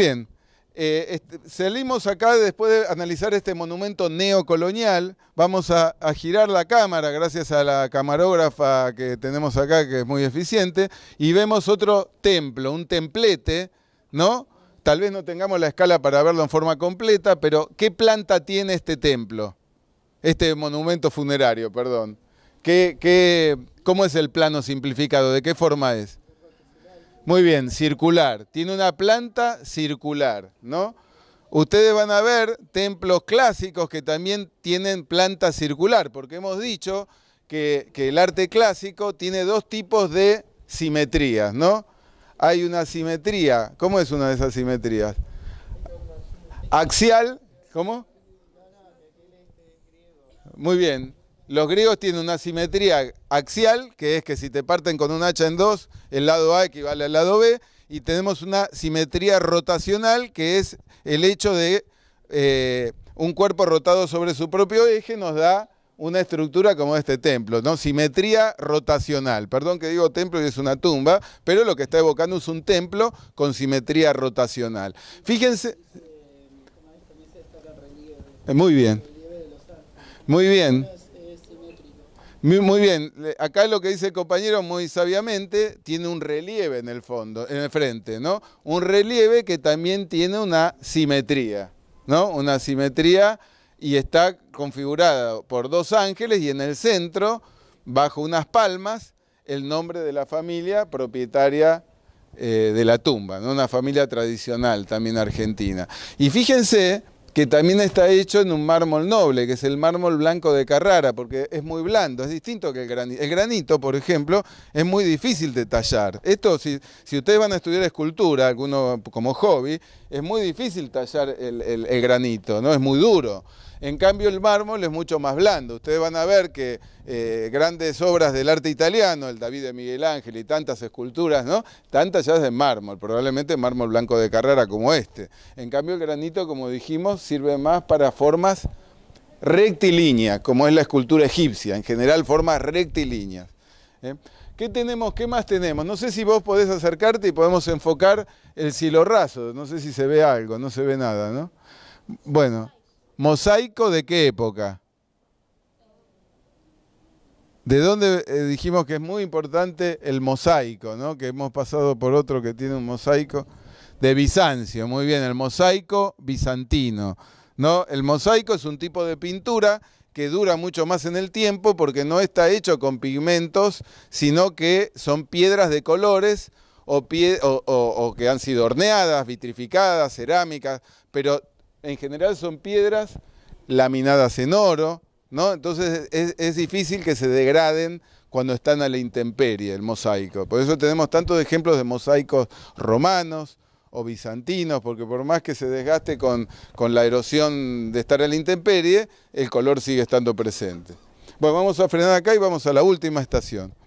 Bien, eh, este, salimos acá después de analizar este monumento neocolonial. Vamos a, girar la cámara, gracias a la camarógrafa que tenemos acá, que es muy eficiente, y vemos otro templo, un templete, ¿no? Tal vez no tengamos la escala para verlo en forma completa, pero ¿qué planta tiene este templo? Este monumento funerario, perdón. cómo es el plano simplificado? ¿De qué forma es? Muy bien, circular. Tiene una planta circular, ¿no? Ustedes van a ver templos clásicos que también tienen planta circular, porque hemos dicho que, el arte clásico tiene dos tipos de simetrías, ¿no? Hay una simetría, ¿cómo es una de esas simetrías? Axial, ¿cómo? Muy bien, los griegos tienen una simetría axial, que es que si te parten con un hacha en dos, el lado A equivale al lado B, y tenemos una simetría rotacional, que es el hecho de eh, un cuerpo rotado sobre su propio eje, nos da una estructura como este templo, ¿no? Simetría rotacional. Perdón que digo templo y es una tumba, pero lo que está evocando es un templo con simetría rotacional. Fíjense. Eh, muy bien. Muy bien. Muy bien, acá lo que dice el compañero muy sabiamente, tiene un relieve en el fondo, en el frente, ¿no? Un relieve que también tiene una simetría, ¿no? Una simetría y está configurada por dos ángeles y en el centro, bajo unas palmas, el nombre de la familia propietaria eh, de la tumba, ¿no? Una familia tradicional también argentina. Y fíjense que también está hecho en un mármol noble, que es el mármol blanco de Carrara, porque es muy blando, es distinto que el granito. El granito, por ejemplo, es muy difícil de tallar. Esto, si, si ustedes van a estudiar escultura, alguno como hobby, es muy difícil tallar el, granito, ¿no? Es muy duro. En cambio, el mármol es mucho más blando. Ustedes van a ver que eh, grandes obras del arte italiano, el David de Miguel Ángel y tantas esculturas, ¿no? Están talladas de mármol, probablemente mármol blanco de Carrara como este. En cambio, el granito, como dijimos, sirve más para formas rectilíneas, como es la escultura egipcia, en general formas rectilíneas. ¿eh? ¿Qué tenemos? ¿Qué más tenemos? No sé si vos podés acercarte y podemos enfocar el silorrazo. No sé si se ve algo, no se ve nada, ¿no? Bueno, ¿mosaico de qué época? ¿De dónde eh, dijimos que es muy importante el mosaico, ¿no? Que hemos pasado por otro que tiene un mosaico de Bizancio, muy bien, el mosaico bizantino. ¿no? El mosaico es un tipo de pintura que dura mucho más en el tiempo porque no está hecho con pigmentos, sino que son piedras de colores o, que han sido horneadas, vitrificadas, cerámicas, pero en general son piedras laminadas en oro, ¿no? Entonces es, es difícil que se degraden cuando están a la intemperie, el mosaico. Por eso tenemos tantos ejemplos de mosaicos romanos, o bizantinos, porque por más que se desgaste con, con la erosión de estar en la intemperie, el color sigue estando presente. Bueno, vamos a frenar acá y vamos a la última estación.